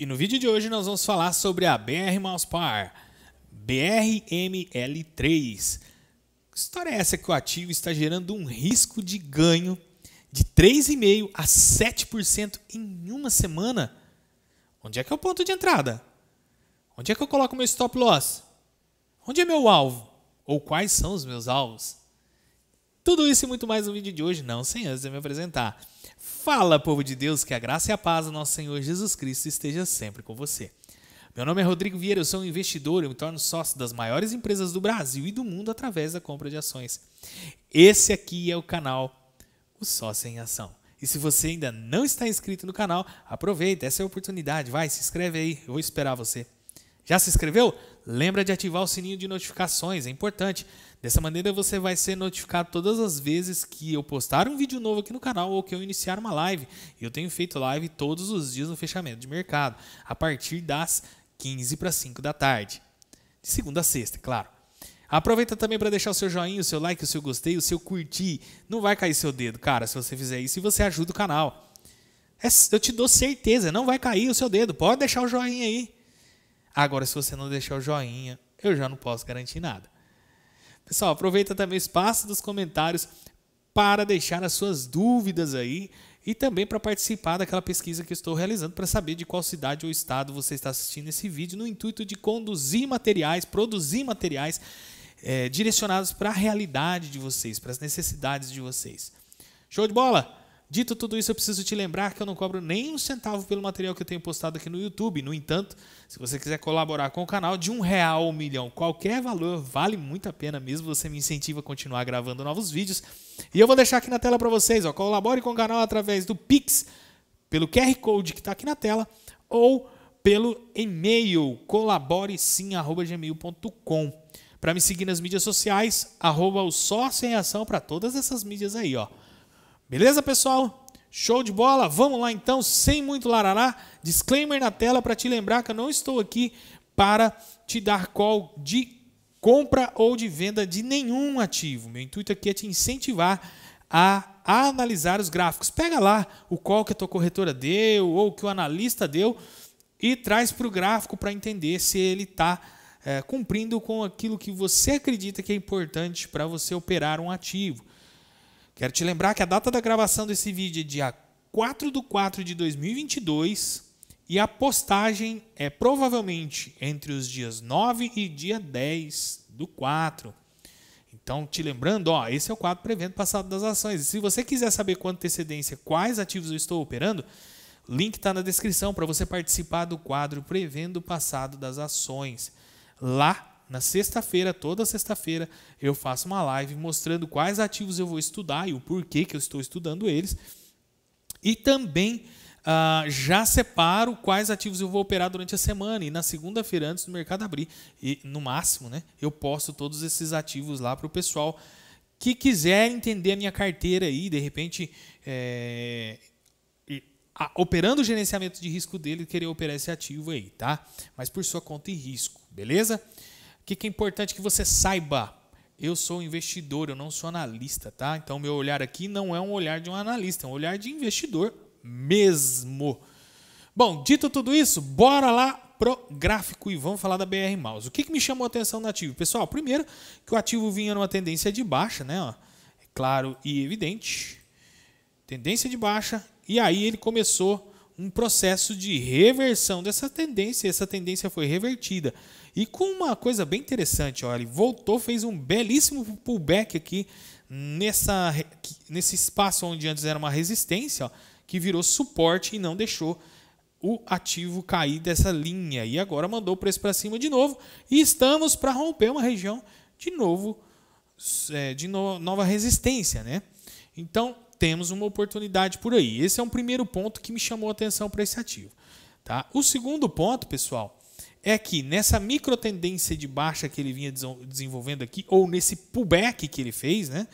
E no vídeo de hoje nós vamos falar sobre a BR Mouse Par BRML3. Que história é essa que o ativo está gerando um risco de ganho de 3,5% a 7% em uma semana? Onde é que é o ponto de entrada? Onde é que eu coloco meu stop loss? Onde é meu alvo? Ou quais são os meus alvos? Tudo isso e muito mais no vídeo de hoje, não sem antes de me apresentar. Fala, povo de Deus, que a graça e a paz do nosso Senhor Jesus Cristo esteja sempre com você. Meu nome é Rodrigo Vieira, eu sou um investidor e me torno sócio das maiores empresas do Brasil e do mundo através da compra de ações. Esse aqui é o canal O Sócio em Ação. E se você ainda não está inscrito no canal, aproveita essa é a oportunidade, vai, se inscreve aí, eu vou esperar você. Já se inscreveu? Lembra de ativar o sininho de notificações, é importante. Dessa maneira você vai ser notificado todas as vezes que eu postar um vídeo novo aqui no canal ou que eu iniciar uma live. Eu tenho feito live todos os dias no fechamento de mercado, a partir das 15 para 5 da tarde. De segunda a sexta, é claro. Aproveita também para deixar o seu joinha, o seu like, o seu gostei, o seu curtir. Não vai cair seu dedo, cara, se você fizer isso e você ajuda o canal. É eu te dou certeza, não vai cair o seu dedo. Pode deixar o joinha aí. Agora, se você não deixar o joinha, eu já não posso garantir nada. Pessoal, aproveita também o espaço dos comentários para deixar as suas dúvidas aí e também para participar daquela pesquisa que estou realizando para saber de qual cidade ou estado você está assistindo esse vídeo no intuito de conduzir materiais, produzir materiais é, direcionados para a realidade de vocês, para as necessidades de vocês. Show de bola? Dito tudo isso, eu preciso te lembrar que eu não cobro nem um centavo pelo material que eu tenho postado aqui no YouTube. No entanto, se você quiser colaborar com o canal, de um real um milhão, qualquer valor vale muito a pena mesmo. Você me incentiva a continuar gravando novos vídeos. E eu vou deixar aqui na tela para vocês. Ó, colabore com o canal através do Pix, pelo QR Code que está aqui na tela, ou pelo e-mail colaboresim@gmail.com. Para me seguir nas mídias sociais, arroba o sócio em ação para todas essas mídias aí, ó. Beleza, pessoal? Show de bola? Vamos lá então, sem muito larará. Disclaimer na tela para te lembrar que eu não estou aqui para te dar call de compra ou de venda de nenhum ativo. Meu intuito aqui é te incentivar a, analisar os gráficos. Pega lá o call que a tua corretora deu ou que o analista deu e traz para o gráfico para entender se ele está é, eh, cumprindo com aquilo que você acredita que é importante para você operar um ativo. Quero te lembrar que a data da gravação desse vídeo é dia 4 de 4 de 2022 e a postagem é provavelmente entre os dias 9 e dia 10 do 4. Então, te lembrando, ó, esse é o quadro prevendo passado das ações. E se você quiser saber com antecedência quais ativos eu estou operando, link está na descrição para você participar do quadro prevendo o passado das ações. Lá na sexta-feira, toda sexta-feira, eu faço uma live mostrando quais ativos eu vou estudar e o porquê que eu estou estudando eles. E também ah, já separo quais ativos eu vou operar durante a semana. E na segunda-feira, antes do mercado abrir, e no máximo, né, eu posto todos esses ativos lá para o pessoal que quiser entender a minha carteira aí, de repente. É, operando o gerenciamento de risco dele, querer operar esse ativo aí, tá? Mas por sua conta e risco, beleza? O que, que é importante que você saiba? Eu sou investidor, eu não sou analista, tá? Então, meu olhar aqui não é um olhar de um analista, é um olhar de investidor mesmo. Bom, dito tudo isso, bora lá pro gráfico e vamos falar da BR Mouse. O que, que me chamou a atenção no ativo? Pessoal, primeiro que o ativo vinha numa tendência de baixa, né? é claro e evidente. Tendência de baixa. E aí ele começou um processo de reversão dessa tendência. Essa tendência foi revertida. E com uma coisa bem interessante, olha, ele voltou, fez um belíssimo pullback aqui nessa, nesse espaço onde antes era uma resistência, ó, que virou suporte e não deixou o ativo cair dessa linha. E agora mandou o preço para cima de novo e estamos para romper uma região de novo é, de no, nova resistência, né? Então, temos uma oportunidade por aí. Esse é um primeiro ponto que me chamou a atenção para esse ativo. Tá? O segundo ponto, pessoal, é que nessa micro tendência de baixa que ele vinha desenvolvendo aqui, ou nesse pullback que ele fez, né?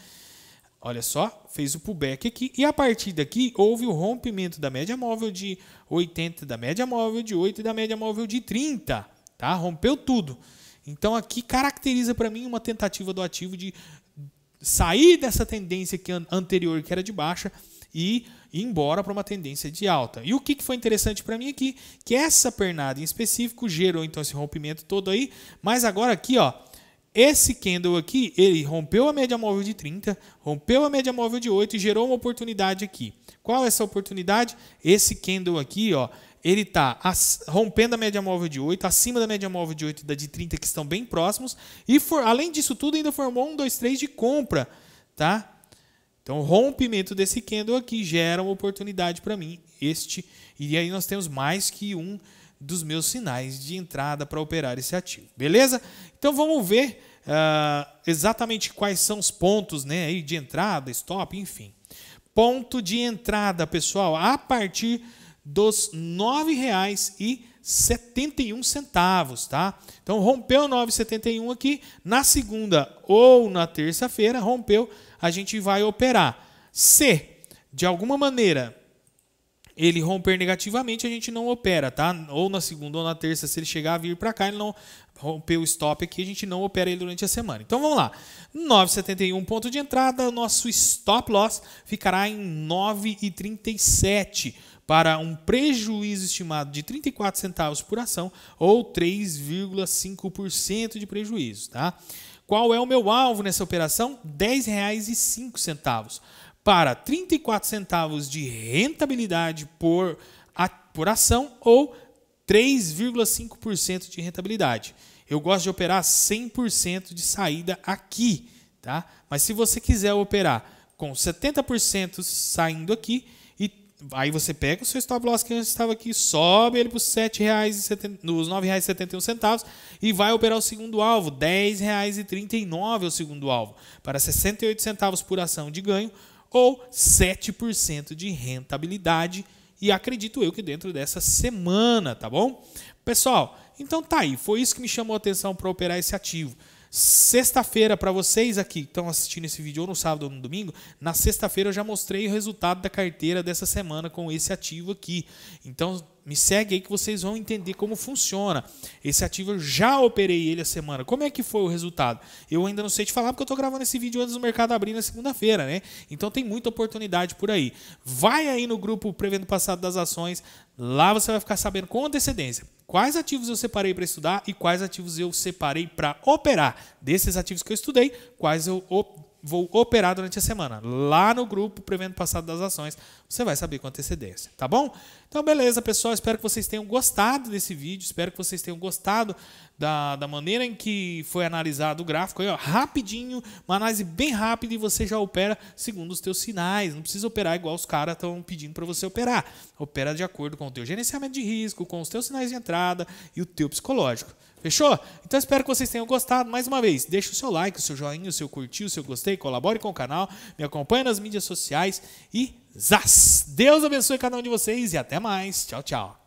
Olha só, fez o pullback aqui e a partir daqui houve o rompimento da média móvel de 80, da média móvel de 8 e da média móvel de 30, tá? Rompeu tudo. Então aqui caracteriza para mim uma tentativa do ativo de sair dessa tendência que anterior que era de baixa e ir embora para uma tendência de alta. E o que, que foi interessante para mim aqui? Que essa pernada em específico gerou então esse rompimento todo aí, mas agora aqui, ó, esse candle aqui, ele rompeu a média móvel de 30, rompeu a média móvel de 8 e gerou uma oportunidade aqui. Qual é essa oportunidade? Esse candle aqui, ó, ele está rompendo a média móvel de 8, acima da média móvel de 8 e da de 30 que estão bem próximos. E for, além disso tudo, ainda formou um dois três de compra, tá? Então, o rompimento desse candle aqui gera uma oportunidade para mim. Este e aí nós temos mais que um dos meus sinais de entrada para operar esse ativo. Beleza? Então vamos ver uh, exatamente quais são os pontos né, aí de entrada, stop, enfim. Ponto de entrada, pessoal, a partir dos R$ 9,00 71 centavos, tá? Então rompeu 9,71 aqui, na segunda ou na terça-feira rompeu, a gente vai operar. Se de alguma maneira ele romper negativamente, a gente não opera, tá? Ou na segunda ou na terça, se ele chegar a vir para cá, ele não romper o stop aqui, a gente não opera ele durante a semana. Então vamos lá. 9,71 ponto de entrada, nosso stop loss ficará em 9,37 para um prejuízo estimado de 34 centavos por ação ou 3,5% de prejuízo, tá? Qual é o meu alvo nessa operação? R$ 10,05 para 34 centavos de rentabilidade por, a, por ação ou 3,5% de rentabilidade. Eu gosto de operar 100% de saída aqui, tá? Mas se você quiser operar com 70% saindo aqui e aí você pega o seu stop loss que antes estava aqui, sobe ele para os R$ nos R$ 9,71 e vai operar o segundo alvo, R$ 10,39 é o segundo alvo, para 68 centavos por ação de ganho ou 7% de rentabilidade. E acredito eu que dentro dessa semana, tá bom? Pessoal, então tá aí. Foi isso que me chamou a atenção para operar esse ativo. Sexta-feira, para vocês aqui que estão assistindo esse vídeo ou no sábado ou no domingo, na sexta-feira eu já mostrei o resultado da carteira dessa semana com esse ativo aqui. Então, me segue aí que vocês vão entender como funciona. Esse ativo eu já operei ele a semana. Como é que foi o resultado? Eu ainda não sei te falar porque eu estou gravando esse vídeo antes do mercado abrir na segunda-feira, né? Então tem muita oportunidade por aí. Vai aí no grupo Prevendo Passado das Ações, Lá você vai ficar sabendo com antecedência quais ativos eu separei para estudar e quais ativos eu separei para operar. Desses ativos que eu estudei, quais eu vou operar durante a semana. Lá no grupo Prevendo o Passado das Ações, você vai saber com antecedência, tá bom? Então, beleza, pessoal. Espero que vocês tenham gostado desse vídeo. Espero que vocês tenham gostado da, da maneira em que foi analisado o gráfico. Aí, ó, rapidinho, uma análise bem rápida e você já opera segundo os teus sinais. Não precisa operar igual os caras estão pedindo para você operar. Opera de acordo com o teu gerenciamento de risco, com os teus sinais de entrada e o teu psicológico. Fechou? Então espero que vocês tenham gostado. Mais uma vez, deixa o seu like, o seu joinha, o seu curtir, o seu gostei, colabore com o canal, me acompanhe nas mídias sociais e zás! Deus abençoe cada um de vocês e até mais. Tchau, tchau.